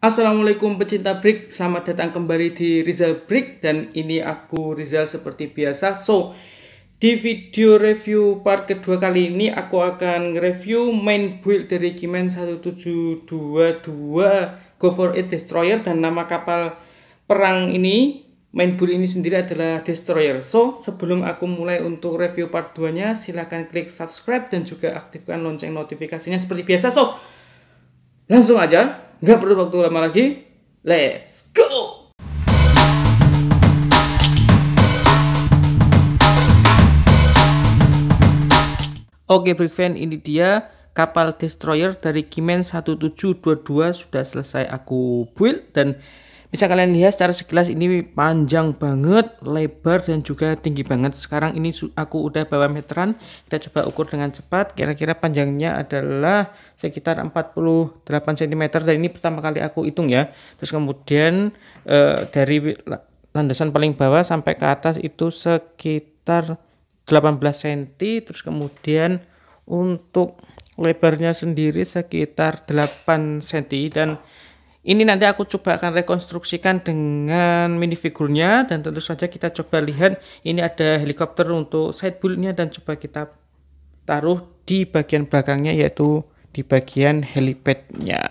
Assalamualaikum pecinta Brick, selamat datang kembali di Rizal Brick dan ini aku Rizal seperti biasa. So, di video review part kedua kali ini aku akan review main build dari Kimen 1722 Go For It Destroyer dan nama kapal perang ini main build ini sendiri adalah Destroyer. So, sebelum aku mulai untuk review part 2-nya, silahkan klik subscribe dan juga aktifkan lonceng notifikasinya seperti biasa. So, langsung aja Nggak perlu waktu lama lagi. Let's go! Oke, Big Fan, ini dia kapal destroyer dari Kimen 1722 sudah selesai aku build dan bisa kalian lihat secara sekilas ini panjang banget, lebar dan juga tinggi banget. Sekarang ini aku udah bawa meteran. Kita coba ukur dengan cepat. Kira-kira panjangnya adalah sekitar 48 cm dan ini pertama kali aku hitung ya. Terus kemudian eh, dari landasan paling bawah sampai ke atas itu sekitar 18 cm. Terus kemudian untuk lebarnya sendiri sekitar 8 cm dan ini nanti aku coba akan rekonstruksikan dengan minifigurnya dan tentu saja kita coba lihat ini ada helikopter untuk side bulletnya dan coba kita taruh di bagian belakangnya yaitu di bagian helipadnya.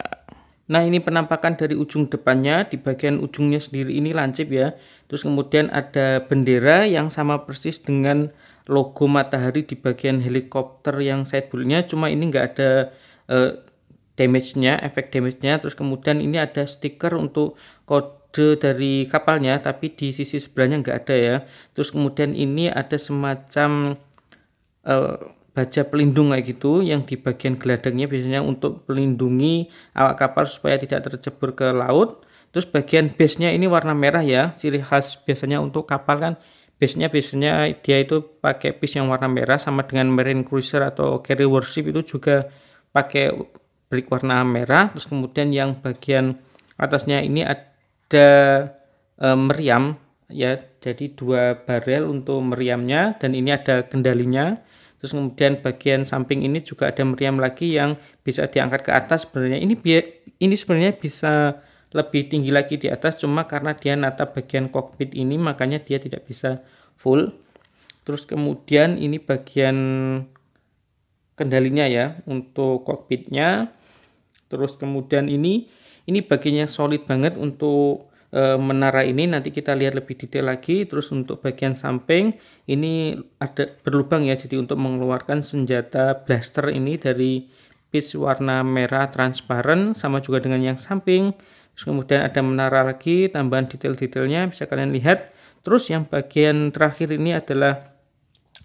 Nah ini penampakan dari ujung depannya di bagian ujungnya sendiri ini lancip ya. Terus kemudian ada bendera yang sama persis dengan logo matahari di bagian helikopter yang side bulletnya cuma ini nggak ada eh, damage-nya, efek damage-nya. Terus kemudian ini ada stiker untuk kode dari kapalnya, tapi di sisi sebelahnya nggak ada ya. Terus kemudian ini ada semacam uh, baja pelindung kayak gitu yang di bagian geladangnya biasanya untuk melindungi awak kapal supaya tidak tercebur ke laut. Terus bagian base-nya ini warna merah ya, ciri khas biasanya untuk kapal kan base-nya biasanya dia itu pakai piece yang warna merah sama dengan marine cruiser atau carrier warship itu juga pakai belik warna merah terus kemudian yang bagian atasnya ini ada e, meriam ya jadi dua barel untuk meriamnya dan ini ada kendalinya terus kemudian bagian samping ini juga ada meriam lagi yang bisa diangkat ke atas sebenarnya ini ini sebenarnya bisa lebih tinggi lagi di atas cuma karena dia nata bagian kokpit ini makanya dia tidak bisa full terus kemudian ini bagian kendalinya ya untuk kokpitnya Terus kemudian ini ini bagiannya solid banget untuk e, menara ini nanti kita lihat lebih detail lagi terus untuk bagian samping ini ada berlubang ya jadi untuk mengeluarkan senjata blaster ini dari piece warna merah transparan sama juga dengan yang samping terus kemudian ada menara lagi tambahan detail-detailnya bisa kalian lihat terus yang bagian terakhir ini adalah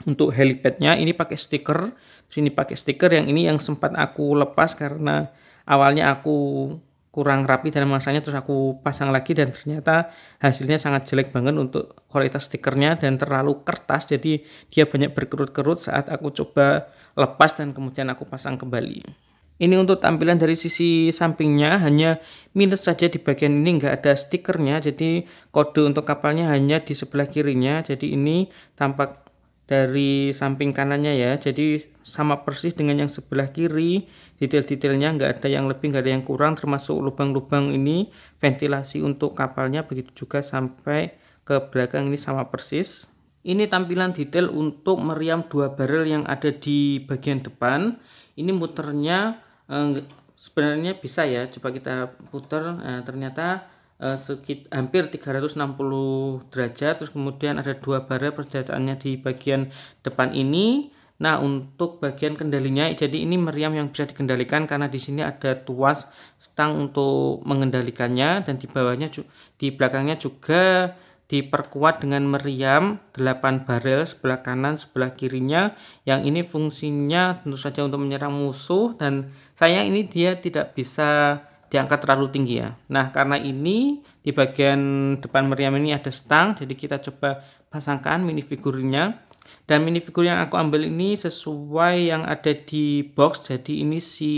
untuk helipadnya ini pakai stiker terus ini pakai stiker yang ini yang sempat aku lepas karena awalnya aku kurang rapi dan masanya, terus aku pasang lagi dan ternyata hasilnya sangat jelek banget untuk kualitas stikernya dan terlalu kertas jadi dia banyak berkerut-kerut saat aku coba lepas dan kemudian aku pasang kembali. Ini untuk tampilan dari sisi sampingnya hanya minus saja di bagian ini nggak ada stikernya jadi kode untuk kapalnya hanya di sebelah kirinya jadi ini tampak dari samping kanannya ya jadi sama persis dengan yang sebelah kiri detail-detailnya nggak ada yang lebih nggak ada yang kurang termasuk lubang-lubang ini ventilasi untuk kapalnya begitu juga sampai ke belakang ini sama persis ini tampilan detail untuk meriam dua barrel yang ada di bagian depan ini muternya eh, sebenarnya bisa ya coba kita putar nah, ternyata Eh, sekit, hampir 360 derajat terus kemudian ada dua barel persenjataannya di bagian depan ini Nah, untuk bagian kendalinya, jadi ini meriam yang bisa dikendalikan karena di sini ada tuas stang untuk mengendalikannya dan di bawahnya di belakangnya juga diperkuat dengan meriam 8 barel sebelah kanan sebelah kirinya yang ini fungsinya tentu saja untuk menyerang musuh dan saya ini dia tidak bisa diangkat terlalu tinggi ya. Nah, karena ini di bagian depan meriam ini ada stang, jadi kita coba pasangkan minifigurnya. Dan minifigur yang aku ambil ini sesuai yang ada di box, jadi ini si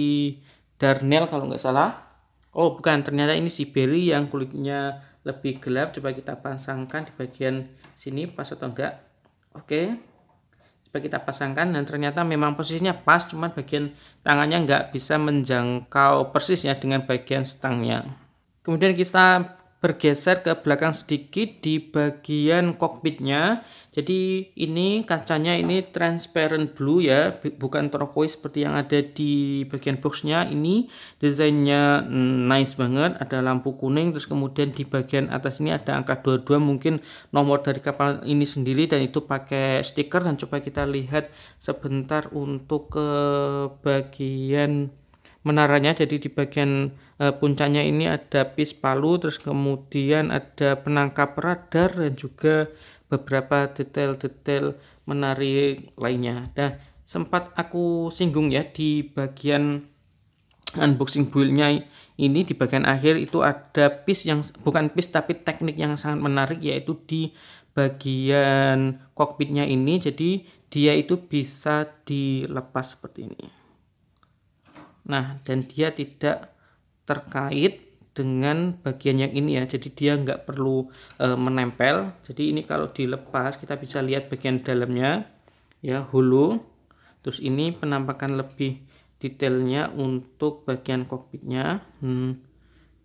Darnell kalau nggak salah. Oh, bukan, ternyata ini si Berry yang kulitnya lebih gelap. Coba kita pasangkan di bagian sini, pas atau enggak. Oke. Okay kita pasangkan dan ternyata memang posisinya pas cuman bagian tangannya nggak bisa menjangkau persisnya dengan bagian stangnya kemudian kita bergeser ke belakang sedikit di bagian kokpitnya. Jadi ini kacanya ini transparent blue ya, bukan turquoise seperti yang ada di bagian boxnya. Ini desainnya mm, nice banget, ada lampu kuning terus kemudian di bagian atas ini ada angka 22 mungkin nomor dari kapal ini sendiri dan itu pakai stiker dan coba kita lihat sebentar untuk ke bagian menaranya jadi di bagian uh, puncaknya ini ada pis palu terus kemudian ada penangkap radar dan juga beberapa detail-detail menarik lainnya. Nah, sempat aku singgung ya di bagian unboxing build ini di bagian akhir itu ada piece yang bukan piece tapi teknik yang sangat menarik yaitu di bagian kokpitnya ini jadi dia itu bisa dilepas seperti ini nah dan dia tidak terkait dengan bagian yang ini ya jadi dia nggak perlu e, menempel jadi ini kalau dilepas kita bisa lihat bagian dalamnya ya hulu terus ini penampakan lebih detailnya untuk bagian kokpitnya hmm,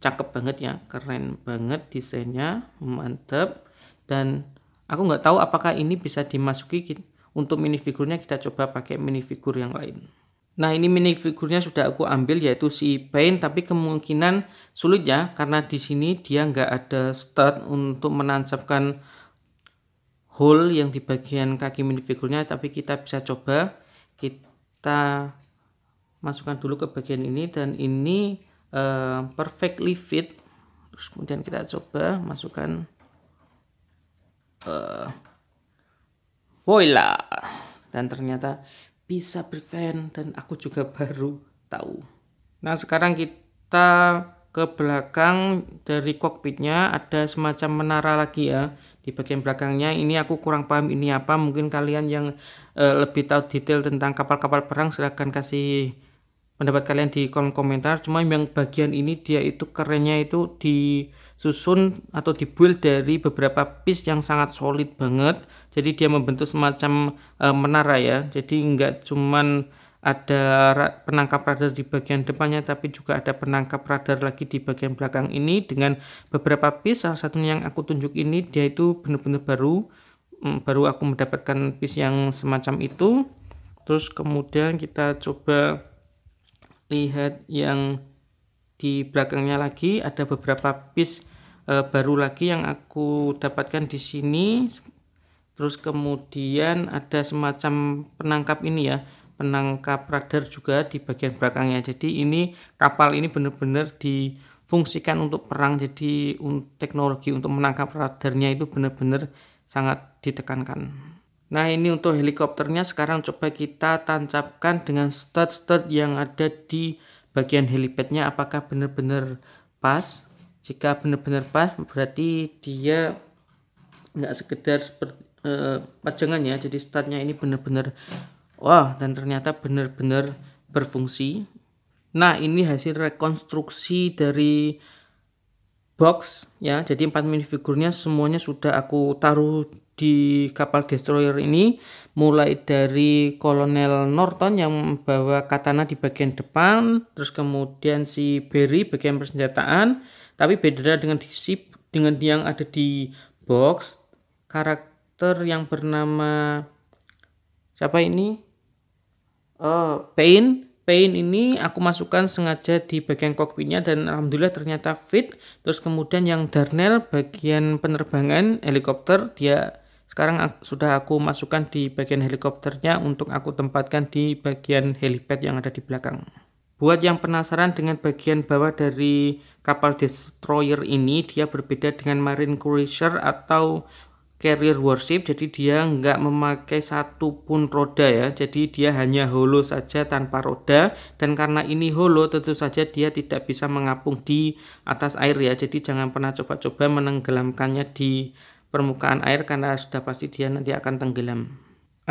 cakep banget ya keren banget desainnya mantep dan aku nggak tahu apakah ini bisa dimasuki untuk minifigurnya kita coba pakai minifigur yang lain Nah ini mini figurnya sudah aku ambil yaitu si Pain tapi kemungkinan sulit ya karena di sini dia nggak ada stud untuk menancapkan hole yang di bagian kaki mini figurnya tapi kita bisa coba kita masukkan dulu ke bagian ini dan ini uh, perfectly fit terus kemudian kita coba masukkan uh, voila dan ternyata bisa prevent dan aku juga baru tahu. Nah sekarang kita ke belakang dari kokpitnya ada semacam menara lagi ya di bagian belakangnya ini aku kurang paham ini apa mungkin kalian yang e, lebih tahu detail tentang kapal-kapal perang silahkan kasih pendapat kalian di kolom komentar cuma yang bagian ini dia itu kerennya itu disusun atau dibuild dari beberapa piece yang sangat solid banget jadi dia membentuk semacam e, menara ya jadi nggak cuman ada penangkap radar di bagian depannya tapi juga ada penangkap radar lagi di bagian belakang ini dengan beberapa piece salah satunya yang aku tunjuk ini dia itu benar-benar baru mm, baru aku mendapatkan piece yang semacam itu terus kemudian kita coba lihat yang di belakangnya lagi ada beberapa piece e, baru lagi yang aku dapatkan di sini terus kemudian ada semacam penangkap ini ya penangkap radar juga di bagian belakangnya jadi ini kapal ini benar-benar difungsikan untuk perang jadi teknologi untuk menangkap radarnya itu benar-benar sangat ditekankan nah ini untuk helikopternya sekarang coba kita tancapkan dengan stud-stud yang ada di bagian helipadnya apakah benar-benar pas jika benar-benar pas berarti dia nggak sekedar seperti Eh, pajangan ya jadi startnya ini benar-benar wah dan ternyata benar-benar berfungsi nah ini hasil rekonstruksi dari box ya jadi empat minifigurnya semuanya sudah aku taruh di kapal destroyer ini mulai dari kolonel Norton yang membawa katana di bagian depan terus kemudian si Barry bagian persenjataan tapi beda dengan di ship dengan yang ada di box karakter dokter yang bernama siapa ini? Uh, Pain. Pain ini aku masukkan sengaja di bagian kokpitnya dan alhamdulillah ternyata fit. Terus kemudian yang Darnell bagian penerbangan helikopter dia sekarang sudah aku masukkan di bagian helikopternya untuk aku tempatkan di bagian helipad yang ada di belakang. Buat yang penasaran dengan bagian bawah dari kapal destroyer ini, dia berbeda dengan marine cruiser atau carrier worship jadi dia nggak memakai satu pun roda ya jadi dia hanya holo saja tanpa roda dan karena ini holo tentu saja dia tidak bisa mengapung di atas air ya jadi jangan pernah coba-coba menenggelamkannya di permukaan air karena sudah pasti dia nanti akan tenggelam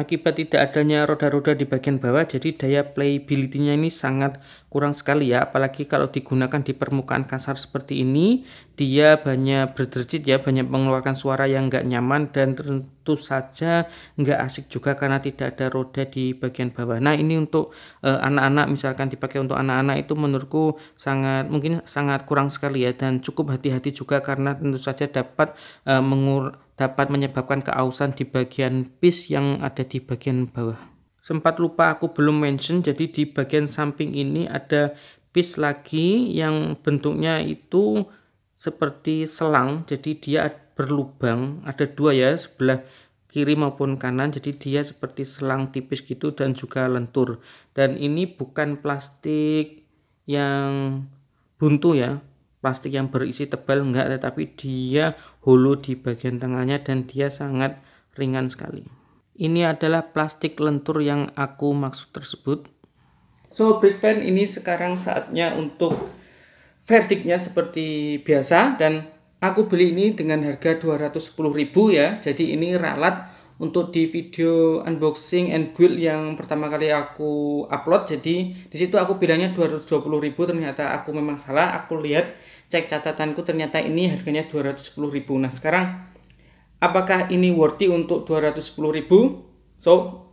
akibat tidak adanya roda-roda di bagian bawah jadi daya playability-nya ini sangat kurang sekali ya apalagi kalau digunakan di permukaan kasar seperti ini dia banyak berderjit ya banyak mengeluarkan suara yang nggak nyaman dan tentu saja nggak asik juga karena tidak ada roda di bagian bawah nah ini untuk eh, anak-anak e, misalkan dipakai untuk anak-anak itu menurutku sangat mungkin sangat kurang sekali ya dan cukup hati-hati juga karena tentu saja dapat e, mengur dapat menyebabkan keausan di bagian piece yang ada di bagian bawah. Sempat lupa aku belum mention, jadi di bagian samping ini ada piece lagi yang bentuknya itu seperti selang, jadi dia berlubang, ada dua ya, sebelah kiri maupun kanan jadi dia seperti selang tipis gitu dan juga lentur dan ini bukan plastik yang buntu ya plastik yang berisi tebal enggak tetapi dia hulu di bagian tengahnya dan dia sangat ringan sekali ini adalah plastik lentur yang aku maksud tersebut so brick fan ini sekarang saatnya untuk vertiknya seperti biasa dan aku beli ini dengan harga 210.000 ya jadi ini ralat untuk di video unboxing and build yang pertama kali aku upload jadi disitu aku bilangnya 220.000 ternyata aku memang salah aku lihat cek catatanku ternyata ini harganya 210.000 nah sekarang apakah ini worthy untuk 210.000 so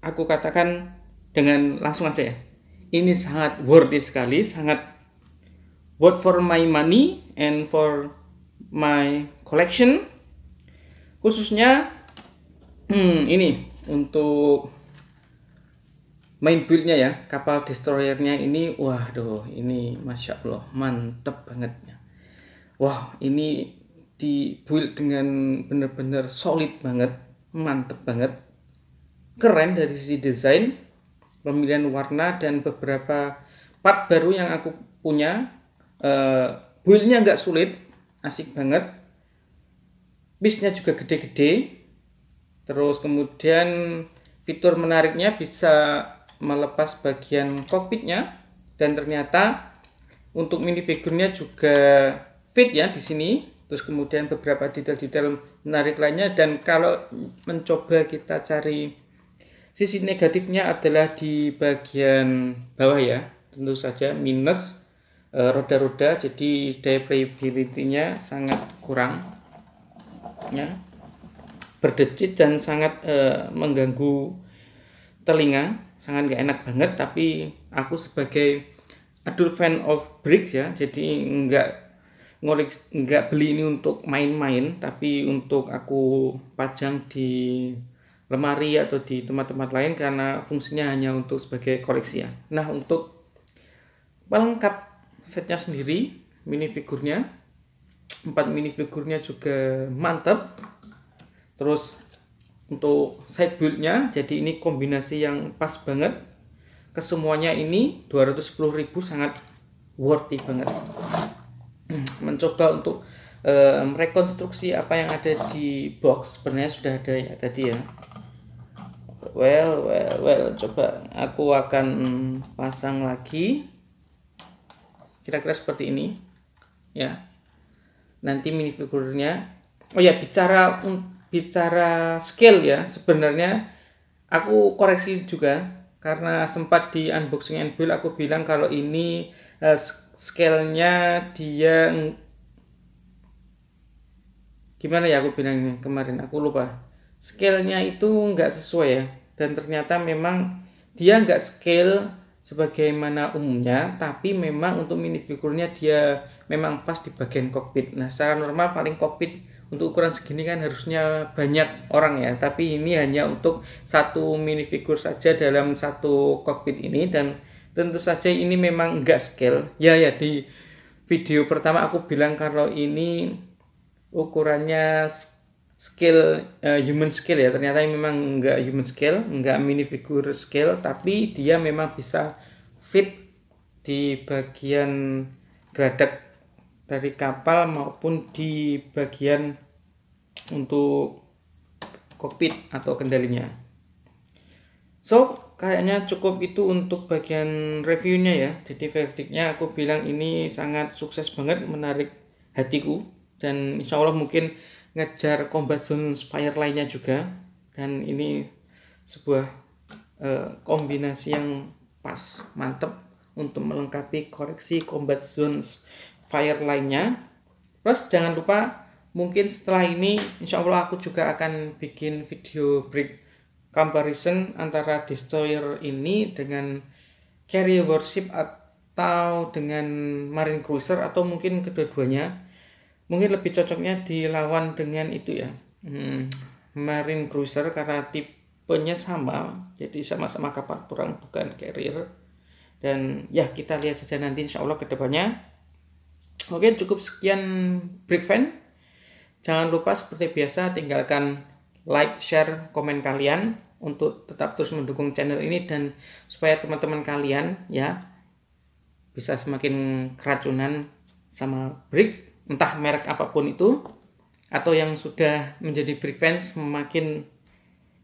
aku katakan dengan langsung aja ya ini sangat worthy sekali sangat worth for my money and for my collection khususnya Hmm, ini untuk main build-nya ya kapal destroyernya ini wah waduh ini masya allah mantep banget ya wah ini dibuild dengan benar-benar solid banget mantep banget keren dari sisi desain pemilihan warna dan beberapa part baru yang aku punya uh, build-nya nggak sulit asik banget bisnya juga gede-gede Terus kemudian fitur menariknya bisa melepas bagian kokpitnya dan ternyata untuk mini background-nya juga fit ya di sini. Terus kemudian beberapa detail-detail menarik lainnya dan kalau mencoba kita cari sisi negatifnya adalah di bagian bawah ya. Tentu saja minus eh, roda-roda jadi daya playability-nya sangat kurang ya berdecit dan sangat eh, mengganggu telinga, sangat gak enak banget. Tapi aku sebagai adult fan of bricks ya, jadi nggak ngorek nggak beli ini untuk main-main, tapi untuk aku pajang di lemari atau di tempat-tempat lain karena fungsinya hanya untuk sebagai koleksi ya. Nah untuk pelengkap setnya sendiri mini figurnya empat mini figurnya juga mantap terus untuk side buildnya, jadi ini kombinasi yang pas banget kesemuanya ini 210.000 sangat worthy banget hmm, mencoba untuk um, eh, rekonstruksi apa yang ada di box sebenarnya sudah ada ya tadi ya well well well coba aku akan pasang lagi kira-kira seperti ini ya nanti minifigurnya oh ya bicara bicara skill ya sebenarnya aku koreksi juga karena sempat di unboxing and build aku bilang kalau ini uh, eh, scale-nya dia gimana ya aku bilang ini kemarin aku lupa scale-nya itu nggak sesuai ya dan ternyata memang dia nggak scale sebagaimana umumnya tapi memang untuk minifigurnya dia memang pas di bagian kokpit nah secara normal paling kokpit untuk ukuran segini kan harusnya banyak orang ya tapi ini hanya untuk satu minifigur saja dalam satu kokpit ini dan tentu saja ini memang enggak scale ya ya di video pertama aku bilang kalau ini ukurannya scale uh, human scale ya ternyata memang enggak human scale enggak minifigur scale tapi dia memang bisa fit di bagian geladak dari kapal maupun di bagian untuk kokpit atau kendalinya. So, kayaknya cukup itu untuk bagian reviewnya ya. Jadi verdictnya aku bilang ini sangat sukses banget menarik hatiku dan insya Allah mungkin ngejar combat zone spire lainnya juga dan ini sebuah uh, kombinasi yang pas mantep untuk melengkapi koreksi combat zones fire lainnya terus jangan lupa mungkin setelah ini insya Allah aku juga akan bikin video break comparison antara destroyer ini dengan carrier warship atau dengan marine cruiser atau mungkin kedua-duanya mungkin lebih cocoknya dilawan dengan itu ya hmm, marine cruiser karena tipenya sama jadi sama-sama kapal perang bukan carrier dan ya kita lihat saja nanti insya Allah kedepannya Oke, cukup sekian break fan. Jangan lupa seperti biasa tinggalkan like, share, komen kalian untuk tetap terus mendukung channel ini dan supaya teman-teman kalian ya bisa semakin keracunan sama brick entah merek apapun itu atau yang sudah menjadi brick fans semakin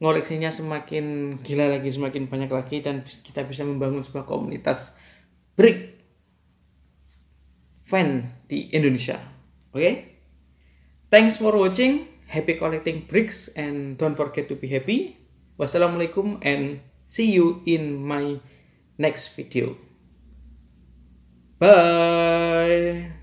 ngoleksinya semakin gila lagi semakin banyak lagi dan kita bisa membangun sebuah komunitas brick fan di Indonesia. Oke? Okay? Thanks for watching. Happy collecting bricks and don't forget to be happy. Wassalamualaikum and see you in my next video. Bye.